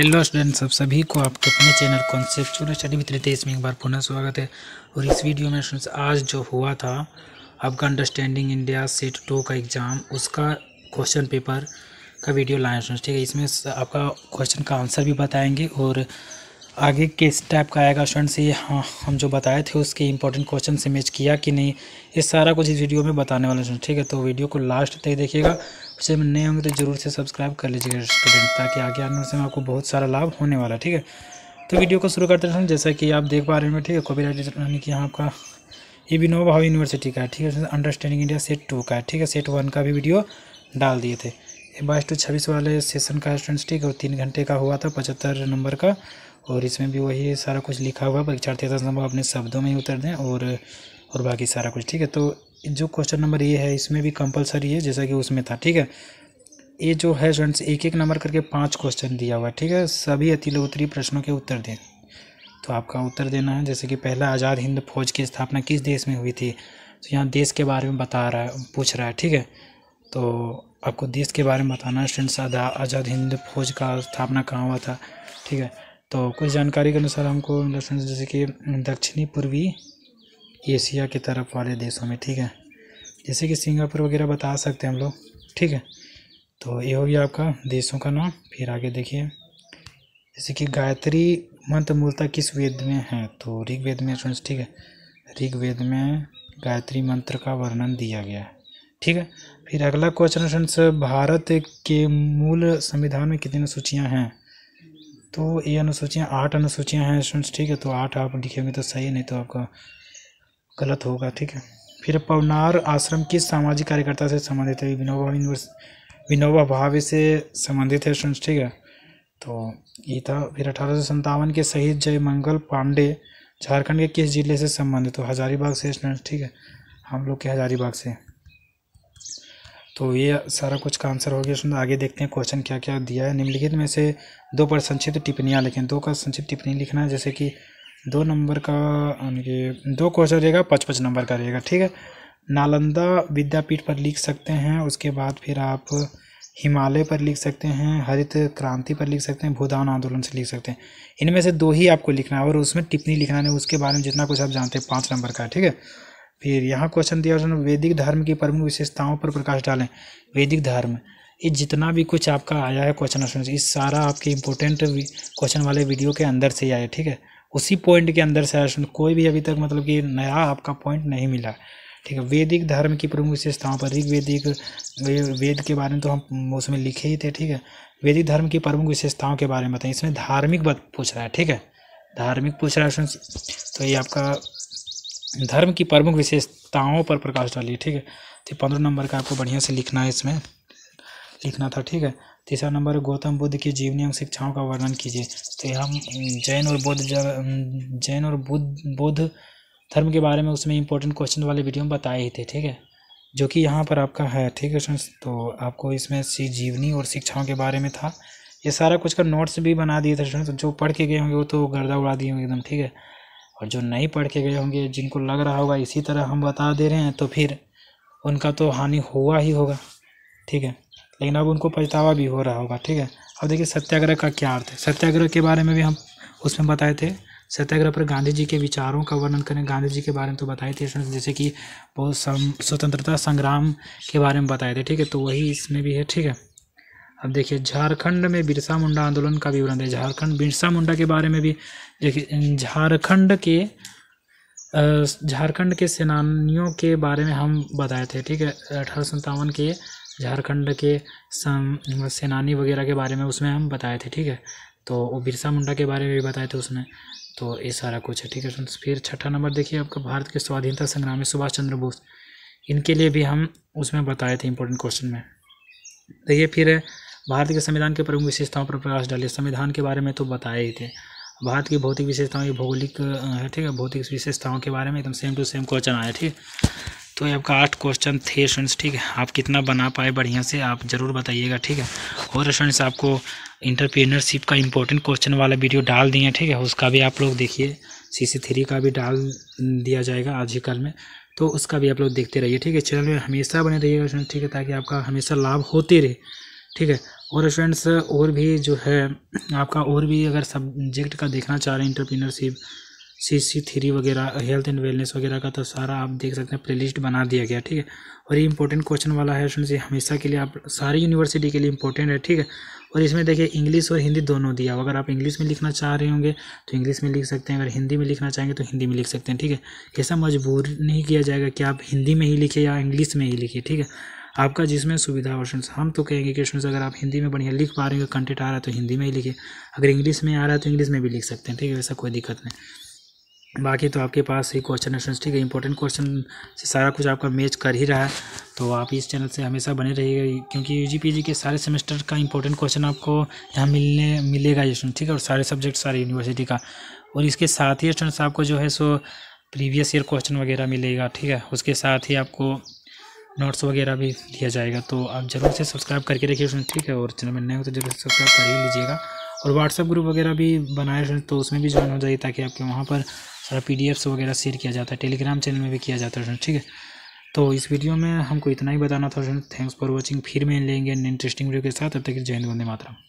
hello students सब सभी को आपके अपने channel conceptual study with Ritesh में एक बार पुनः स्वागत है और इस वीडियो में स्टूडेंट्स आज जो हुआ था आपका अंडरस्टैंडिंग इंडिया सेट टू का एग्ज़ाम उसका क्वेश्चन पेपर का वीडियो लाए स्टूडेंट्स ठीक है इसमें आपका क्वेश्चन का आंसर भी बताएंगे और आगे किस टाइप का आएगा स्टूडेंट से हाँ हम जो बताए थे उसके इंपॉर्टेंट क्वेश्चन से मैच किया कि नहीं ये सारा कुछ इस वीडियो में बताने वाला स्टूडेंट ठीक है तो वीडियो को लास्ट तक देखिएगा उसे में नए होंगे तो जरूर से सब्सक्राइब कर लीजिएगा स्टूडेंट ताकि आगे आने से आपको बहुत सारा लाभ होने वाला है ठीक है तो वीडियो को शुरू करते हैं जैसा कि आप देख पा रहे हैं ठीक है कॉपी राइट यानी कि यहाँ आपका ये विनोबा भाव यूनिवर्सिटी का है ठीक है अंडरस्टैंडिंग इंडिया सेट टू का है ठीक है सेट वन का भी वीडियो डाल दिए थे बाईस टू छब्बीस वाले सेशन का स्टूडेंट्स ठीक है और तीन घंटे का हुआ था पचहत्तर नंबर का और इसमें भी वही सारा कुछ लिखा हुआ है परीक्षार्थी संभव अपने शब्दों में ही उतर दें और और बाकी सारा कुछ ठीक है तो जो क्वेश्चन नंबर ये है इसमें भी कंपलसरी है जैसा कि उसमें था ठीक है ये जो है स्टूडेंट्स एक एक नंबर करके पाँच क्वेश्चन दिया हुआ है ठीक है सभी अतिलोत्तरी प्रश्नों के उत्तर दें तो आपका उत्तर देना है जैसे कि पहला आज़ाद हिंद फौज की स्थापना किस देश में हुई थी तो यहाँ देश के बारे में बता रहा है पूछ रहा है ठीक है तो आपको देश के बारे में बताना है स्टूडेंट्स आज़ाद हिंद फौज का स्थापना कहाँ हुआ था ठीक है तो कुछ जानकारी के अनुसार हमको इन जैसे कि दक्षिणी पूर्वी एशिया की तरफ वाले देशों में ठीक है जैसे कि सिंगापुर वगैरह बता सकते हैं हम लोग ठीक है तो ये हो गया आपका देशों का नाम फिर आगे देखिए जैसे कि गायत्री मंत्र मूलता किस वेद में है तो ऋग्वेद में फ्रेंड्स ठीक है ऋग्वेद में गायत्री मंत्र का वर्णन दिया गया है ठीक है फिर अगला क्वेश्चन फ्रेंड्स भारत के मूल संविधान में कितनी सूचियाँ हैं तो ये अनुसूचियाँ आठ अनुसूचियाँ हैं स्टूडेंट्स ठीक है तो आठ आप लिखेंगे तो सही है नहीं तो आपका गलत होगा ठीक है फिर पवनार आश्रम किस सामाजिक कार्यकर्ता से संबंधित है विनोबा यूनिवर्स विनोबा भावे से संबंधित है स्टूडेंट्स ठीक है तो ये था फिर अठारह के शहीद जयमंगल पांडे झारखंड के किस जिले से संबंधित तो हजारीबाग से स्टूडेंट्स ठीक है हम लोग के हजारीबाग से तो ये सारा कुछ का आंसर हो गया उसमें आगे देखते हैं क्वेश्चन क्या क्या दिया है निम्नलिखित में से दो पर संक्षिप्त टिप्पणियाँ लिखें दो का संक्षिप्त टिप्पणी लिखना है जैसे कि दो नंबर का यानी कि दो क्वेश्चन रहेगा पाँच पाँच नंबर का रहेगा ठीक है नालंदा विद्यापीठ पर लिख सकते हैं उसके बाद फिर आप हिमालय पर लिख सकते हैं हरित क्रांति पर लिख सकते हैं भूदान आंदोलन से लिख सकते हैं इनमें से दो ही आपको लिखना है और उसमें टिप्पणी लिखना है उसके बारे में जितना कुछ आप जानते हैं पाँच नंबर का ठीक है फिर यहाँ क्वेश्चन दिया उसने वैदिक धर्म की प्रमुख विशेषताओं पर प्रकाश डालें वैदिक धर्म ये जितना भी कुछ आपका आया है क्वेश्चन ऑप्शन इस सारा आपके इंपॉर्टेंट क्वेश्चन वाले वीडियो के अंदर से ही आया ठीक है उसी पॉइंट के अंदर से आया कोई भी अभी तक मतलब कि नया आपका पॉइंट नहीं मिला ठीक है वैदिक धर्म की प्रमुख विशेषताओं पर ऋग्वेदिक वेद के बारे में तो हम उसमें लिखे ही थे ठीक है वैदिक धर्म की प्रमुख विशेषताओं के बारे में बताएं इसमें धार्मिक पूछ रहा है ठीक है धार्मिक पूछ रहा है तो ये आपका धर्म की प्रमुख विशेषताओं पर प्रकाश डालिए ठीक है तो पंद्रह नंबर का आपको बढ़िया से लिखना है इसमें लिखना था ठीक है तीसरा नंबर गौतम बुद्ध की जीवनी एवं शिक्षाओं का वर्णन कीजिए तो हम जैन और बौद्ध जैन और बुद्ध बौद्ध धर्म के बारे में उसमें इंपॉर्टेंट क्वेश्चन वाले वीडियो में बताए ही थे ठीक है जो कि यहाँ पर आपका है ठीक है तो आपको इसमें सी जीवनी और शिक्षाओं के बारे में था ये सारा कुछ का नोट्स भी बना दिए थे जो पढ़ के गए होंगे वो तो गर्दा उड़ा दिए होंगे एकदम ठीक है और जो नहीं पढ़ के गए होंगे जिनको लग रहा होगा इसी तरह हम बता दे रहे हैं तो फिर उनका तो हानि हुआ ही होगा ठीक है लेकिन अब उनको पछतावा भी हो रहा होगा ठीक है अब देखिए सत्याग्रह का क्या अर्थ है सत्याग्रह के बारे में भी हम उसमें बताए थे सत्याग्रह पर गांधी जी के विचारों का वर्णन करें गांधी जी के बारे में तो बताए थे जैसे कि बहुत स्वतंत्रता संग्राम के बारे में बताए थे ठीक है तो वही इसमें भी है ठीक है अब देखिए झारखंड में बिरसा मुंडा आंदोलन का विवरण है झारखंड बिरसा मुंडा के बारे में भी देखिए झारखंड के झारखंड के सेनानियों के बारे में हम बताए थे ठीक है अठारह सत्तावन के झारखंड के सेनानी वगैरह के बारे में उसमें हम बताए थे ठीक है तो वो बिरसा मुंडा के बारे में भी बताए थे उसमें तो ये सारा कुछ है ठीक है फिर छठा नंबर देखिए आपका भारत के स्वाधीनता संग्रामी सुभाष चंद्र बोस इनके लिए भी हम उसमें बताए थे इंपॉर्टेंट क्वेश्चन में देखिए फिर भारत के संविधान के प्रमुख विशेषताओं पर प्रकाश डाले संविधान के बारे में तो बताए ही थे भारत की भौतिक विशेषताओं की भौगोलिक है ठीक है भौतिक विशेषताओं के बारे में एकदम सेम टू सेम क्वेश्चन आया ठीक तो ये आपका आठ क्वेश्चन थे स्टूडेंट्स ठीक है आप कितना बना पाए बढ़िया से आप ज़रूर बताइएगा ठीक है और स्टूडेंट्स आपको इंटरप्रीनरशिप का इंपॉर्टेंट क्वेश्चन वाला वीडियो डाल दिए ठीक है उसका भी आप लोग देखिए सी सी थ्री का भी डाल दिया जाएगा आज ही कल में तो उसका भी आप लोग देखते रहिए ठीक है चैनल में हमेशा बने रहिएगा ठीक है ताकि आपका हमेशा लाभ होते रहे ठीक है और स्टूडेंट्स और भी जो है आपका और भी अगर सब्जेक्ट का देखना चाह रहे हैं इंटरप्रीनरशिप सी सी थ्री वगैरह हेल्थ एंड वेलनेस वगैरह का तो सारा आप देख सकते हैं प्लेलिस्ट बना दिया गया ठीक है और ये इंपॉर्टेंट क्वेश्चन वाला है स्टूडेंट्स ये हमेशा के लिए आप सारी यूनिवर्सिटी के लिए इंपॉर्टेंट है ठीक है और इसमें देखिए इंग्लिश और हिंदी दोनों दिया अगर आप इंग्लिश में लिखना चाह रहे होंगे तो इंग्लिश में लिख सकते हैं अगर हिंदी में लिखना चाहेंगे तो हिंदी में लिख सकते हैं ठीक है ऐसा मजबूर नहीं किया जाएगा कि आप हिंदी में ही लिखें या इंग्लिश में ही लिखे ठीक है आपका जिसमें सुविधा ऑप्शन हम तो कहेंगे कि स्टूडेंट्स अगर आप हिंदी में बढ़िया लिख पा रहे हो कंटेंट आ रहा है तो हिंदी में ही लिखे अगर इंग्लिश में आ रहा है तो इंग्लिश में भी लिख सकते हैं ठीक है वैसा कोई दिक्कत नहीं बाकी तो आपके पास ही क्वेश्चन है ठीक है इंपॉर्टेंट क्वेश्चन से सारा कुछ आपका मैच कर ही रहा है तो आप इस चैनल से हमेशा बने रहिएगा क्योंकि यू जी के सारे सेमेस्टर का इंपॉर्टेंट क्वेश्चन आपको यहाँ मिलने मिलेगा ये स्टूडेंट ठीक है और सारे सब्जेक्ट सारे यूनिवर्सिटी का और इसके साथ ही स्टूडेंट्स आपको जो है सो प्रीवियस ईयर क्वेश्चन वगैरह मिलेगा ठीक है उसके साथ ही आपको नोट्स वगैरह भी दिया जाएगा तो आप जरूर से सब्सक्राइब करके रखिए उसमें ठीक है और चैनल में नए हो तो जरूर से सब्सक्राइब कर ही लीजिएगा और व्हाट्सअप ग्रुप वगैरह भी बनाए तो उसमें भी ज्वाइन हो जाइए ताकि आपके वहाँ पर सारा पी वगैरह शेयर किया जाता है टेलीग्राम चैनल में भी किया जाता है ठीक है तो इस वीडियो में हमको इतना ही बताना था थैंक्स फॉर वॉचिंग फिर मैं लेंगे इंटरेस्टिंग वीडियो के साथ अब तक जय हिंद वंदे मातरम